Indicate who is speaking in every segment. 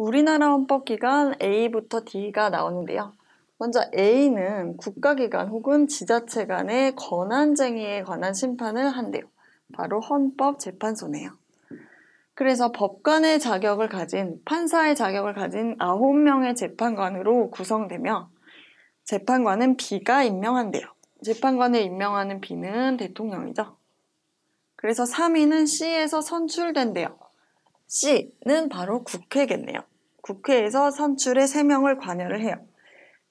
Speaker 1: 우리나라 헌법기관 A부터 D가 나오는데요. 먼저 A는 국가기관 혹은 지자체 간의 권한쟁의에 관한 심판을 한대요. 바로 헌법재판소네요. 그래서 법관의 자격을 가진 판사의 자격을 가진 9명의 재판관으로 구성되며 재판관은 B가 임명한대요. 재판관을 임명하는 B는 대통령이죠. 그래서 3위는 C에서 선출된대요. C는 바로 국회겠네요. 국회에서 선출의 3명을 관여를 해요.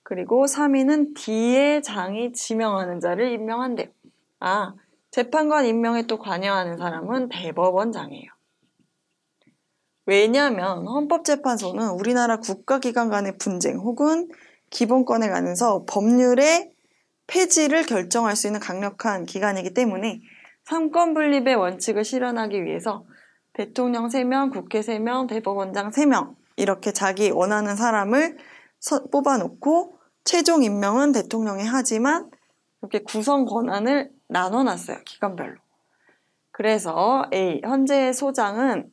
Speaker 1: 그리고 3위는 D의 장이 지명하는 자를 임명한대요. 아, 재판관 임명에 또 관여하는 사람은 대법원장이에요. 왜냐하면 헌법재판소는 우리나라 국가기관 간의 분쟁 혹은 기본권에 관해서 법률의 폐지를 결정할 수 있는 강력한 기관이기 때문에 삼권분립의 원칙을 실현하기 위해서 대통령 3명, 국회 3명, 대법원장 3명 이렇게 자기 원하는 사람을 서, 뽑아놓고 최종 임명은 대통령이 하지만 이렇게 구성 권한을 나눠놨어요. 기관별로. 그래서 A. 현재 소장은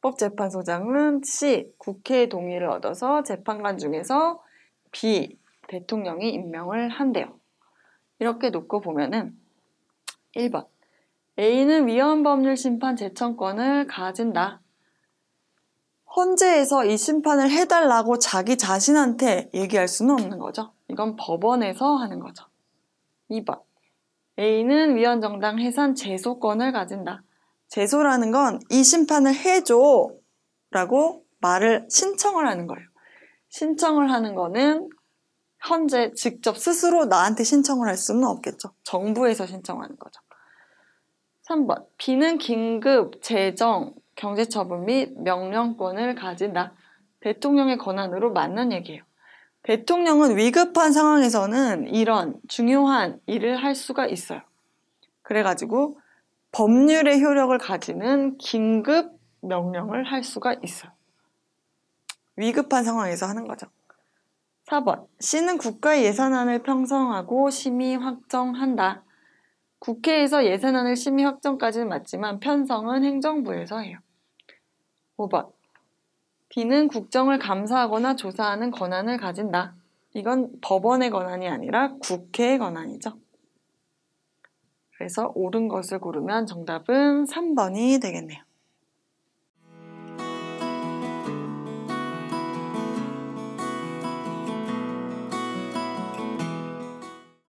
Speaker 1: 법재판소장은 C. 국회 동의를 얻어서 재판관 중에서 B. 대통령이 임명을 한대요. 이렇게 놓고 보면은 1번 A는 위헌법률 심판 재청권을 가진다. 헌재에서 이 심판을 해달라고 자기 자신한테 얘기할 수는 없는 거죠. 이건 법원에서 하는 거죠. 2번. A는 위헌정당 해산 제소권을 가진다. 제소라는 건 이 심판을 해줘 라고 말을 신청을 하는 거예요. 신청을 하는 거는 현재 직접 스스로 나한테 신청을 할 수는 없겠죠. 정부에서 신청하는 거죠. 3번. B는 긴급, 재정, 경제처분 및 명령권을 가진 나 대통령의 권한으로 맞는 얘기예요. 대통령은 위급한 상황에서는 이런 중요한 일을 할 수가 있어요. 그래가지고 법률의 효력을 가지는 긴급 명령을 할 수가 있어요. 위급한 상황에서 하는 거죠. 4번 시는 국가 의 예산안을 평성하고 심의 확정한다. 국회에서 예산안을 심의 확정까지는 맞지만 편성은 행정부에서 해요. 5번. B는 국정을 감사하거나 조사하는 권한을 가진다. 이건 법원의 권한이 아니라 국회의 권한이죠. 그래서 옳은 것을 고르면 정답은 3번이 되겠네요.